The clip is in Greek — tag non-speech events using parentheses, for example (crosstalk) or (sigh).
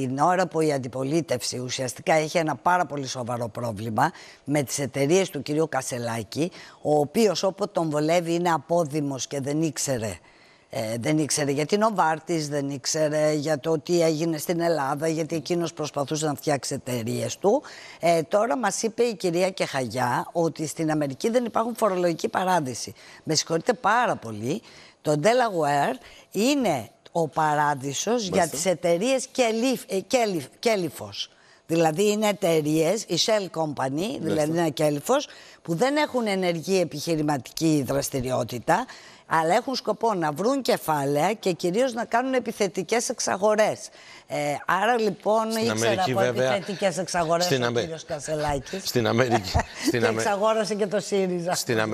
την ώρα που η αντιπολίτευση ουσιαστικά είχε ένα πάρα πολύ σοβαρό πρόβλημα με τις εταιρείες του κυρίου Κασελάκη, ο οποίος όπου τον βολεύει είναι απόδημος και δεν ήξερε. Ε, δεν ήξερε για την Οβάρτης, δεν ήξερε για το τι έγινε στην Ελλάδα, γιατί εκείνος προσπαθούσε να φτιάξει εταιρείες του. Ε, τώρα μας είπε η κυρία Κεχαγιά ότι στην Αμερική δεν υπάρχουν φορολογική παράδειση. Με συγχωρείτε πάρα πολύ. Το Delaware είναι ο παράδεισος για τις εταιρείες ε, Κέλυφος. δηλαδή είναι εταιρείες, η Shell Company, δηλαδή είναι Κέλυφος, που δεν έχουν ενεργή επιχειρηματική δραστηριότητα, αλλά έχουν σκοπό να βρουν κεφάλαια και κυρίως να κάνουν επιθετικές εξαγορές. Ε, άρα λοιπόν στην ήξερα Αμερική, από βέβαια, επιθετικές εξαγορές στην ο Αμε... κύριος Κασελάκης. Στην Αμερική. (laughs) Στην Αμε... και εξαγόρασε και το ΣΥΡΙΖΑ. Στην